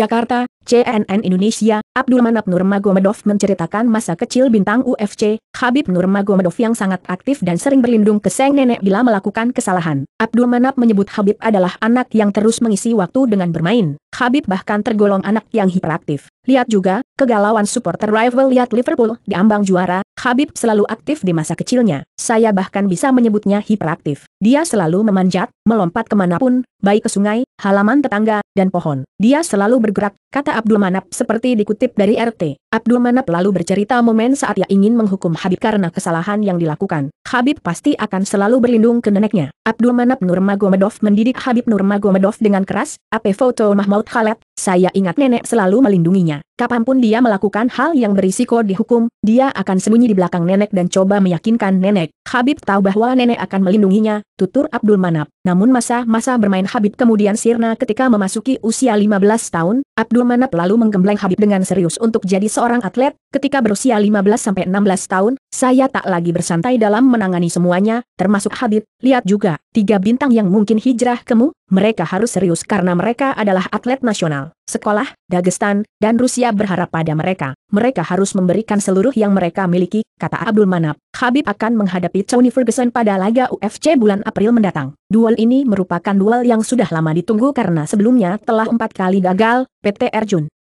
Jakarta, CNN Indonesia, Abdul Manap Nurmagomedov menceritakan masa kecil bintang UFC, Habib Nurmagomedov yang sangat aktif dan sering berlindung ke sang nenek bila melakukan kesalahan. Abdul Manap menyebut Habib adalah anak yang terus mengisi waktu dengan bermain. Habib bahkan tergolong anak yang hiperaktif. Lihat juga, kegalauan supporter rival lihat Liverpool di ambang juara, Habib selalu aktif di masa kecilnya, saya bahkan bisa menyebutnya hiperaktif. Dia selalu memanjat, melompat kemanapun, baik ke sungai, halaman tetangga, dan pohon. Dia selalu bergerak, kata Abdul Manap seperti dikutip dari RT. Abdul Manap lalu bercerita momen saat ia ingin menghukum Habib karena kesalahan yang dilakukan. Habib pasti akan selalu berlindung ke neneknya. Abdul Manap Nurmagomedov mendidik Habib Nurmagomedov dengan keras, AP foto Mahmoud Khaled, saya ingat nenek selalu melindunginya. Kapanpun dia melakukan hal yang berisiko dihukum, dia akan sembunyi di belakang nenek dan coba meyakinkan nenek. Habib tahu bahwa nenek akan melindunginya, tutur Abdul Manap. Namun masa-masa bermain Habib kemudian sirna ketika memasuki usia 15 tahun, Abdul Manap lalu menggembleng Habib dengan serius untuk jadi seorang atlet. Ketika berusia 15-16 tahun, saya tak lagi bersantai dalam menangani semuanya, termasuk Habib. Lihat juga, tiga bintang yang mungkin hijrah kemu, mereka harus serius karena mereka adalah atlet nasional. Sekolah, Dagestan, dan Rusia berharap pada mereka. Mereka harus memberikan seluruh yang mereka miliki, kata Abdul Manap. Habib akan menghadapi Tony Ferguson pada laga UFC bulan April mendatang. Duel ini merupakan duel yang sudah lama ditunggu karena sebelumnya telah empat kali gagal, PT Erjun.